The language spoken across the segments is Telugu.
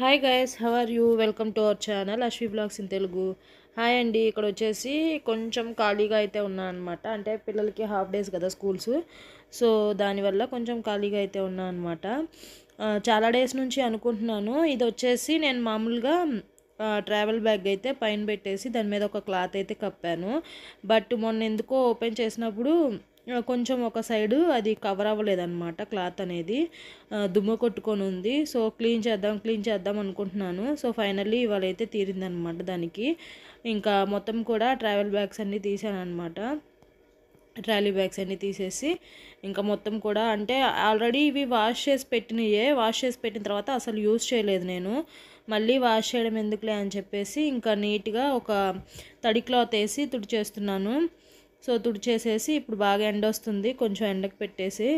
hi guys how are you welcome to our channel Ashwi blogs in Telugu hi అండి ఇక్కడ వచ్చేసి కొంచెం ఖాళీగా అయితే ఉన్నా అనమాట అంటే పిల్లలకి హాఫ్ డేస్ కదా స్కూల్స్ సో దానివల్ల కొంచెం ఖాళీగా అయితే ఉన్నా అనమాట చాలా డేస్ నుంచి అనుకుంటున్నాను ఇది వచ్చేసి నేను మామూలుగా ట్రావెల్ బ్యాగ్ అయితే పైన పెట్టేసి దాని మీద ఒక క్లాత్ అయితే కప్పాను బట్ మొన్న ఎందుకో ఓపెన్ చేసినప్పుడు కొంచెం ఒక సైడు అది కవర్ అవ్వలేదన్నమాట క్లాత్ అనేది దుమ్ము కొట్టుకొని ఉంది సో క్లీన్ చేద్దాం క్లీన్ చేద్దాం అనుకుంటున్నాను సో ఫైనల్లీ ఇవాళ అయితే తీరిందనమాట దానికి ఇంకా మొత్తం కూడా ట్రావెల్ బ్యాగ్స్ అన్నీ తీసాను అనమాట ట్రాలీ బ్యాగ్స్ అన్నీ తీసేసి ఇంకా మొత్తం కూడా అంటే ఆల్రెడీ ఇవి వాష్ చేసి పెట్టినయే వాష్ చేసి పెట్టిన తర్వాత అసలు యూజ్ చేయలేదు నేను మళ్ళీ వాష్ చేయడం ఎందుకులే అని చెప్పేసి ఇంకా నీట్గా ఒక తడి క్లాత్ వేసి తుడిచేస్తున్నాను సో తుడిచేసేసి ఇప్పుడు బాగా ఎండ వస్తుంది కొంచెం ఎండకు పెట్టేసి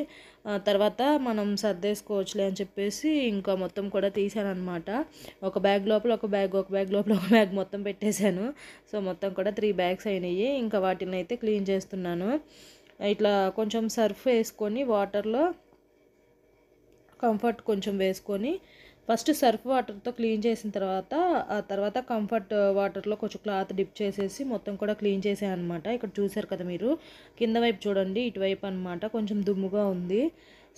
తర్వాత మనం సర్దేసుకోవచ్చులే అని చెప్పేసి ఇంకా మొత్తం కూడా అనమాట ఒక బ్యాగ్ లోపల ఒక బ్యాగ్ ఒక బ్యాగ్ లోపల ఒక బ్యాగ్ మొత్తం పెట్టేశాను సో మొత్తం కూడా త్రీ బ్యాగ్స్ అయినాయి ఇంకా వాటిని అయితే క్లీన్ చేస్తున్నాను ఇట్లా కొంచెం సర్ఫ్ వేసుకొని వాటర్లో కంఫర్ట్ కొంచెం వేసుకొని ఫస్ట్ సర్ఫ్ వాటర్తో క్లీన్ చేసిన తర్వాత ఆ తర్వాత కంఫర్ట్ వాటర్లో కొంచెం క్లాత్ డిప్ చేసేసి మొత్తం కూడా క్లీన్ చేసాను అనమాట ఇక్కడ చూసారు కదా మీరు కింద వైపు చూడండి ఇటువైపు అనమాట కొంచెం దుమ్ముగా ఉంది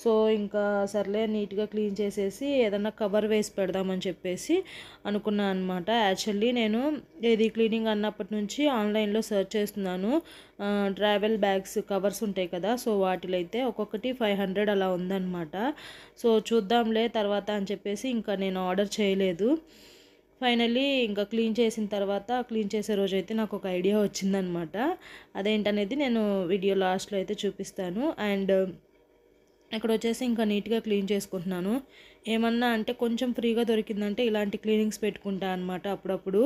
సో ఇంకా సర్లే నీట్గా క్లీన్ చేసేసి ఏదన్నా కవర్ వేసి పెడదామని చెప్పేసి అనుకున్నాను అనమాట యాక్చువల్లీ నేను ఏది క్లీనింగ్ అన్నప్పటి నుంచి ఆన్లైన్లో సెర్చ్ చేస్తున్నాను ట్రావెల్ బ్యాగ్స్ కవర్స్ ఉంటాయి కదా సో వాటిలో అయితే ఒక్కొక్కటి ఫైవ్ హండ్రెడ్ అలా ఉందన్నమాట సో చూద్దాంలే తర్వాత అని చెప్పేసి ఇంకా నేను ఆర్డర్ చేయలేదు ఫైనలీ ఇంకా క్లీన్ చేసిన తర్వాత క్లీన్ చేసే రోజు అయితే నాకు ఒక ఐడియా వచ్చిందనమాట అదేంటనేది నేను వీడియో లాస్ట్లో అయితే చూపిస్తాను అండ్ ఇక్కడ వచ్చేసి ఇంకా నీట్గా క్లీన్ చేసుకుంటున్నాను ఏమన్నా అంటే కొంచెం ఫ్రీగా దొరికిందంటే ఇలాంటి క్లీనింగ్స్ పెట్టుకుంటా అనమాట అప్పుడప్పుడు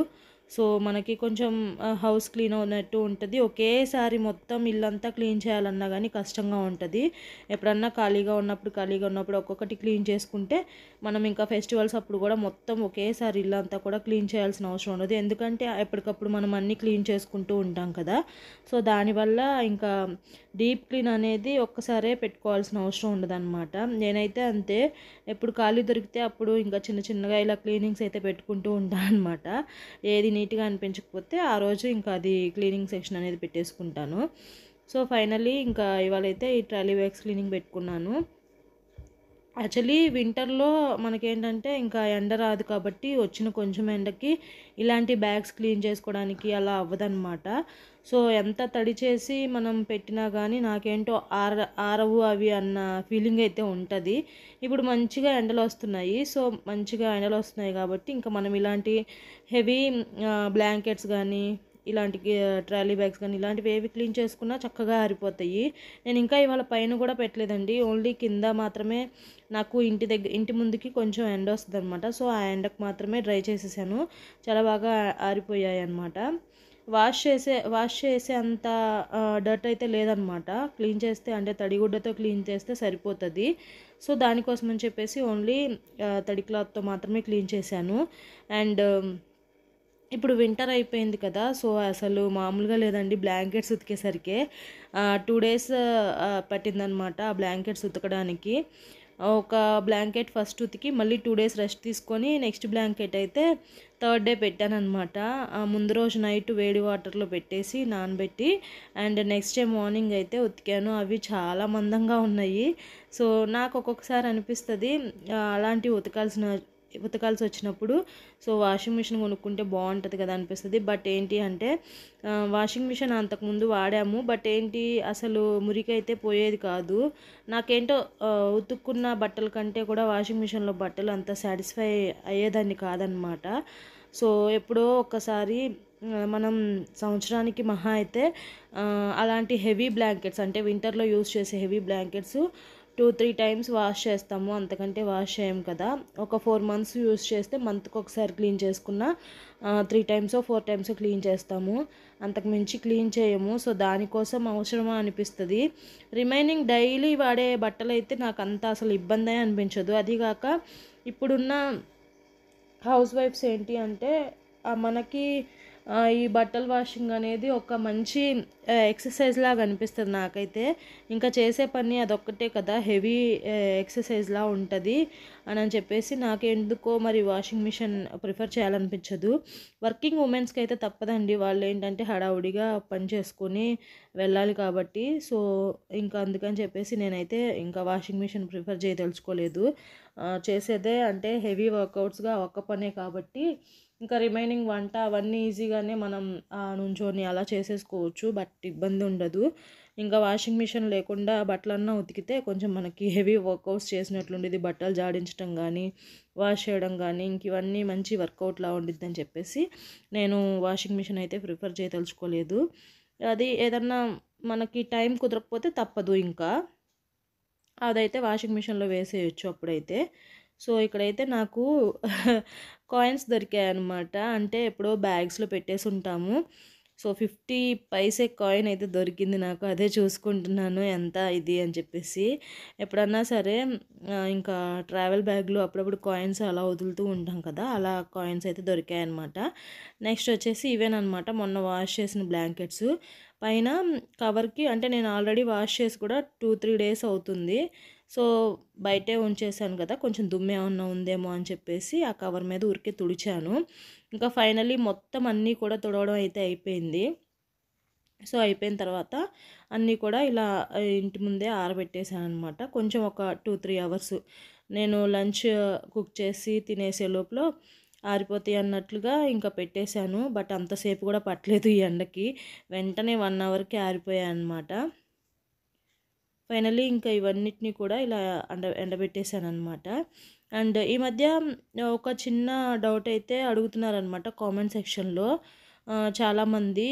సో మనకి కొంచెం హౌస్ క్లీన్ అవునట్టు ఉంటుంది ఒకేసారి మొత్తం ఇల్లంతా క్లీన్ చేయాలన్నా కానీ కష్టంగా ఉంటుంది ఎప్పుడన్నా ఖాళీగా ఉన్నప్పుడు ఖాళీగా ఉన్నప్పుడు ఒక్కొక్కటి క్లీన్ చేసుకుంటే మనం ఇంకా ఫెస్టివల్స్ అప్పుడు కూడా మొత్తం ఒకేసారి ఇల్లంతా కూడా క్లీన్ చేయాల్సిన అవసరం ఉండదు ఎందుకంటే ఎప్పటికప్పుడు మనం అన్నీ క్లీన్ చేసుకుంటూ ఉంటాం కదా సో దానివల్ల ఇంకా డీప్ క్లీన్ అనేది ఒక్కసారే పెట్టుకోవాల్సిన అవసరం అనమాట నేనైతే అంతే ఎప్పుడు ఖాళీ దొరికితే అప్పుడు ఇంకా చిన్న చిన్నగా ఇలా క్లీనింగ్స్ అయితే పెట్టుకుంటూ ఉంటాను అనమాట ఏది నీట్గా అనిపించకపోతే ఆ రోజు ఇంకా అది క్లీనింగ్ సెక్షన్ అనేది పెట్టేసుకుంటాను సో ఫైనలీ ఇంకా ఇవాళైతే ఈ ట్రాలీ బ్యాగ్స్ క్లీనింగ్ పెట్టుకున్నాను యాక్చువల్లీ వింటర్లో మనకేంటంటే ఇంకా ఎండ రాదు కాబట్టి వచ్చిన కొంచెం ఎండకి ఇలాంటి బ్యాగ్స్ క్లీన్ చేసుకోవడానికి అలా అవ్వదన్నమాట సో ఎంత తడి చేసి మనం పెట్టినా కానీ నాకేంటో ఆర ఆరవు అవి అన్న ఫీలింగ్ అయితే ఉంటుంది ఇప్పుడు మంచిగా ఎండలు వస్తున్నాయి సో మంచిగా ఎండలు వస్తున్నాయి కాబట్టి ఇంకా మనం ఇలాంటి హెవీ బ్లాంకెట్స్ కానీ ఇలాంటి ట్రాలీ బ్యాగ్స్ కానీ ఇలాంటివి ఏవి క్లీన్ చేసుకున్నా చక్కగా ఆరిపోతాయి నేను ఇంకా ఇవాళ పైన కూడా పెట్టలేదండి ఓన్లీ కింద మాత్రమే నాకు ఇంటి దగ్గర ఇంటి ముందుకి కొంచెం ఎండ వస్తుంది అనమాట సో ఆ ఎండకు మాత్రమే డ్రై చేసేసాను చాలా బాగా ఆరిపోయాయి అనమాట వాష్ చేసే వాష్ చేసే అంత డర్ట్ అయితే లేదనమాట క్లీన్ చేస్తే అంటే తడిగుడ్డతో క్లీన్ చేస్తే సరిపోతుంది సో దానికోసం అని చెప్పేసి ఓన్లీ తడి క్లాత్తో మాత్రమే క్లీన్ చేశాను అండ్ ఇప్పుడు వింటర్ అయిపోయింది కదా సో అసలు మామూలుగా లేదండి బ్లాంకెట్స్ ఉతికేసరికి టూ డేస్ పట్టిందనమాట ఆ బ్లాంకెట్స్ ఉతకడానికి ఒక బ్లాంకెట్ ఫస్ట్ ఉతికి మళ్ళీ టూ డేస్ రెస్ట్ తీసుకొని నెక్స్ట్ బ్లాంకెట్ అయితే థర్డ్ డే పెట్టానమాట ముందు రోజు నైట్ వేడి వాటర్లో పెట్టేసి నానబెట్టి అండ్ నెక్స్ట్ డే మార్నింగ్ అయితే ఉతికాను అవి చాలా మందంగా ఉన్నాయి సో నాకు ఒక్కొక్కసారి అనిపిస్తుంది అలాంటివి ఉతకాల్సిన ఉతకాల్సి వచ్చినప్పుడు సో వాషింగ్ మిషన్ కొనుక్కుంటే బాగుంటుంది కదా అనిపిస్తుంది బట్ ఏంటి అంటే వాషింగ్ మిషన్ అంతకుముందు వాడాము బట్ ఏంటి అసలు మురికైతే పోయేది కాదు నాకేంటో ఉతుక్కున్న బట్టల కంటే కూడా వాషింగ్ మిషన్లో బట్టలు అంత సాటిస్ఫై అయ్యేదాన్ని కాదనమాట సో ఎప్పుడో ఒక్కసారి మనం సంవత్సరానికి మహా అయితే అలాంటి హెవీ బ్లాంకెట్స్ అంటే వింటర్లో యూస్ చేసే heavy blankets two three times wash చేస్తాము అంతకంటే వాష్ చేయం కదా ఒక ఫోర్ మంత్స్ యూస్ చేస్తే మంత్కి ఒకసారి క్లీన్ చేసుకున్న three times four times clean చేస్తాము అంతకుమించి క్లీన్ చేయము సో దానికోసం అవసరమా అనిపిస్తుంది రిమైనింగ్ డైలీ వాడే బట్టలు అయితే నాకు అంత అసలు ఇబ్బంది అనిపించదు అదిగాక ఇప్పుడున్న హౌస్ వైఫ్స్ ఏంటి అంటే మనకి ఈ బట్టలు వాషింగ్ అనేది ఒక మంచి ఎక్సర్సైజ్ లాగా అనిపిస్తుంది నాకైతే ఇంకా చేసే పని అదొక్కటే కదా హెవీ ఎక్సర్సైజ్లా ఉంటుంది అని అని చెప్పేసి నాకు ఎందుకో మరి వాషింగ్ మిషన్ ప్రిఫర్ చేయాలనిపించదు వర్కింగ్ ఉమెన్స్కి అయితే తప్పదండి వాళ్ళు ఏంటంటే హడావుడిగా పని చేసుకొని వెళ్ళాలి కాబట్టి సో ఇంకా అందుకని చెప్పేసి నేనైతే ఇంకా వాషింగ్ మిషన్ ప్రిఫర్ చేయదలుచుకోలేదు చేసేదే అంటే హెవీ వర్కౌట్స్గా ఒక్క పనే కాబట్టి ఇంకా రిమైనింగ్ వంట అవన్నీ ఈజీగానే మనం నుంచొని అలా చేసేసుకోవచ్చు బట్ ఇబ్బంది ఉండదు ఇంకా వాషింగ్ మిషన్ లేకుండా బట్టలన్నా ఉతికితే కొంచెం మనకి హెవీ వర్కౌట్స్ చేసినట్లుండేది బట్టలు జాడించడం కానీ వాష్ చేయడం కానీ ఇంక ఇవన్నీ మంచి వర్కౌట్లా ఉండిద్ది అని చెప్పేసి నేను వాషింగ్ మిషన్ అయితే ప్రిఫర్ చేయదలుచుకోలేదు అది ఏదన్నా మనకి టైం కుదరకపోతే తప్పదు ఇంకా అదైతే వాషింగ్ మిషన్లో వేసేయచ్చు అప్పుడైతే సో ఇక్కడైతే నాకు కాయిన్స్ దొరికాయి అనమాట అంటే ఎప్పుడో బ్యాగ్స్లో పెట్టేసి ఉంటాము సో ఫిఫ్టీ పైసే కాయిన్ అయితే దొరికింది నాకు అదే చూసుకుంటున్నాను ఎంత ఇది అని చెప్పేసి ఎప్పుడన్నా సరే ఇంకా ట్రావెల్ బ్యాగ్లో అప్పుడప్పుడు కాయిన్స్ అలా వదులుతూ ఉంటాం కదా అలా కాయిన్స్ అయితే దొరికాయి అనమాట నెక్స్ట్ వచ్చేసి ఇవేనమాట మొన్న వాష్ చేసిన బ్లాంకెట్స్ పైన కవర్కి అంటే నేను ఆల్రెడీ వాష్ చేసి కూడా టూ త్రీ డేస్ అవుతుంది సో బయటే ఉంచేసాను కదా కొంచెం దుమ్మె ఏమన్నా ఉందేమో అని చెప్పేసి ఆ కవర్ మీద ఉరికే తుడిచాను ఇంకా ఫైనలీ మొత్తం అన్నీ కూడా తుడవడం అయితే అయిపోయింది సో అయిపోయిన తర్వాత అన్నీ కూడా ఇలా ఇంటి ముందే ఆరబెట్టేశాను అనమాట కొంచెం ఒక టూ త్రీ అవర్స్ నేను లంచ్ కుక్ చేసి తినేసే లోపల ఆరిపోతాయి అన్నట్లుగా ఇంకా పెట్టేశాను బట్ అంతసేపు కూడా పట్టలేదు ఈ ఎండకి వెంటనే వన్ అవర్కి ఆరిపోయాయి అనమాట ఫైనలీ ఇంకా ఇవన్నిటిని కూడా ఇలా ఎండ ఎండబెట్టేశాను అనమాట అండ్ ఈ మధ్య ఒక చిన్న డౌట్ అయితే అడుగుతున్నారనమాట కామెంట్ సెక్షన్లో చాలామంది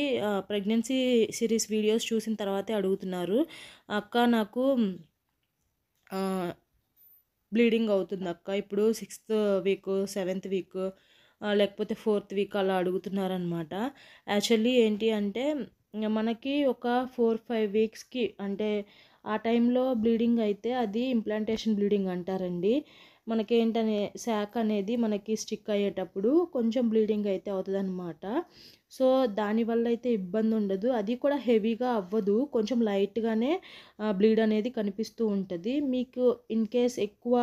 ప్రెగ్నెన్సీ సిరీస్ వీడియోస్ చూసిన తర్వాతే అడుగుతున్నారు అక్క నాకు బ్లీడింగ్ అవుతుంది అక్క ఇప్పుడు సిక్స్త్ వీక్ సెవెంత్ వీక్ లేకపోతే ఫోర్త్ వీక్ అలా అడుగుతున్నారనమాట యాక్చువల్లీ ఏంటి అంటే మనకి ఒక ఫోర్ ఫైవ్ వీక్స్కి అంటే ఆ టైంలో బ్లీడింగ్ అయితే అది ఇంప్లాంటేషన్ బ్లీడింగ్ అంటారండి మనకేంటనే శాక్ అనేది మనకి స్టిక్ అయ్యేటప్పుడు కొంచెం బ్లీడింగ్ అయితే అవుతుంది అనమాట సో దానివల్ల అయితే ఇబ్బంది ఉండదు అది కూడా హెవీగా అవ్వదు కొంచెం లైట్గానే బ్లీడ్ అనేది కనిపిస్తూ ఉంటుంది మీకు ఇన్ కేస్ ఎక్కువ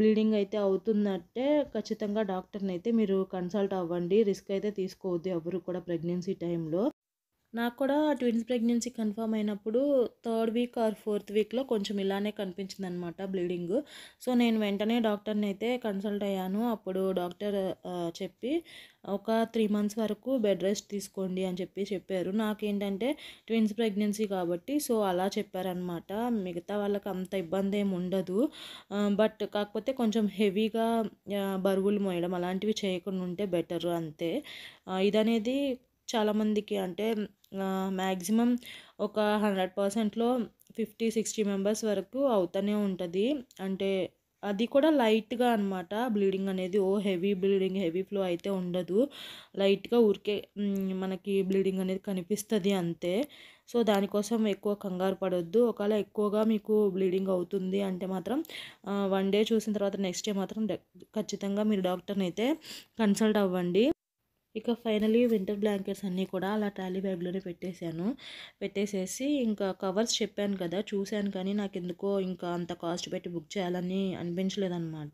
బ్లీడింగ్ అయితే అవుతుందంటే ఖచ్చితంగా డాక్టర్ని అయితే మీరు కన్సల్ట్ అవ్వండి రిస్క్ అయితే తీసుకోవద్దు ఎవరు కూడా ప్రెగ్నెన్సీ టైంలో నాకు కూడా ట్విన్స్ ప్రెగ్నెన్సీ కన్ఫర్మ్ అయినప్పుడు థర్డ్ వీక్ ఆర్ ఫోర్త్ వీక్లో కొంచెం ఇలానే కనిపించింది అనమాట బ్లీడింగ్ సో నేను వెంటనే డాక్టర్ని అయితే కన్సల్ట్ అయ్యాను అప్పుడు డాక్టర్ చెప్పి ఒక త్రీ మంత్స్ వరకు బెడ్ రెస్ట్ తీసుకోండి అని చెప్పి చెప్పారు నాకేంటంటే ట్విన్స్ ప్రెగ్నెన్సీ కాబట్టి సో అలా చెప్పారనమాట మిగతా వాళ్ళకి అంత ఇబ్బంది ఏమి ఉండదు బట్ కాకపోతే కొంచెం హెవీగా బరువులు మోయడం అలాంటివి చేయకుండా ఉంటే బెటర్ అంతే ఇదనేది చాలామందికి అంటే మ్యాక్సిమం ఒక హండ్రెడ్ పర్సెంట్లో ఫిఫ్టీ సిక్స్టీ మెంబర్స్ వరకు అవుతూనే ఉంటుంది అంటే అది కూడా లైట్గా అనమాట బ్లీడింగ్ అనేది ఓ హెవీ బ్లీడింగ్ హెవీ ఫ్లో అయితే ఉండదు లైట్గా ఊరికే మనకి బ్లీడింగ్ అనేది కనిపిస్తుంది అంతే సో దానికోసం ఎక్కువ కంగారు పడొద్దు ఒకవేళ ఎక్కువగా మీకు బ్లీడింగ్ అవుతుంది అంటే మాత్రం వన్ డే చూసిన తర్వాత నెక్స్ట్ డే మాత్రం ఖచ్చితంగా మీరు డాక్టర్ని అయితే కన్సల్ట్ అవ్వండి ఇక ఫైనలీ వింటర్ బ్లాంకెట్స్ అన్నీ కూడా అలా ట్రాలీ బ్యాగ్లోనే పెట్టేశాను పెట్టేసేసి ఇంకా కవర్స్ చెప్పాను కదా చూశాను కానీ నాకు ఎందుకో ఇంకా అంత కాస్ట్ పెట్టి బుక్ చేయాలని అనిపించలేదన్నమాట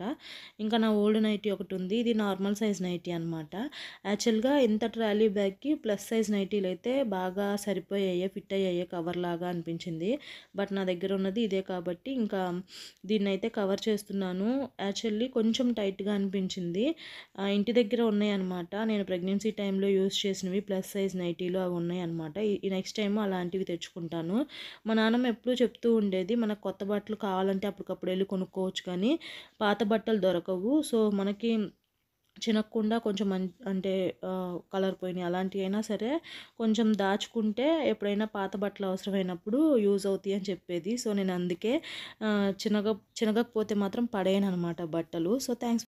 ఇంకా నా ఓల్డ్ నైటీ ఒకటి ఉంది ఇది నార్మల్ సైజ్ నైటీ అనమాట యాక్చువల్గా ఇంత ట్రాలీ బ్యాగ్కి ప్లస్ సైజ్ నైటీలు అయితే బాగా సరిపోయాయి ఫిట్ అయ్యాయి కవర్ లాగా అనిపించింది బట్ నా దగ్గర ఉన్నది ఇదే కాబట్టి ఇంకా దీన్ని అయితే కవర్ చేస్తున్నాను యాక్చువల్లీ కొంచెం టైట్గా అనిపించింది ఇంటి దగ్గర ఉన్నాయన్నమాట నేను ప్రెగ్నెంట్ ప్రెగ్నెన్సీ టైంలో యూస్ చేసినవి ప్లస్ సైజ్ నైటీలు అవి ఉన్నాయి అనమాట ఈ నెక్స్ట్ టైం అలాంటివి తెచ్చుకుంటాను మా నాన్నమ్మ ఎప్పుడూ చెప్తూ ఉండేది మనకు కొత్త బట్టలు కావాలంటే అప్పటికప్పుడు వెళ్ళి కొనుక్కోవచ్చు కానీ పాత బట్టలు దొరకవు సో మనకి చినక్కుండా కొంచెం అంటే కలర్ పోయినాయి అలాంటివి అయినా సరే కొంచెం దాచుకుంటే ఎప్పుడైనా పాత బట్టలు అవసరమైనప్పుడు యూజ్ అవుతాయి అని చెప్పేది సో నేను అందుకే చినగ చినగకపోతే మాత్రం పడేయను అనమాట బట్టలు సో థ్యాంక్స్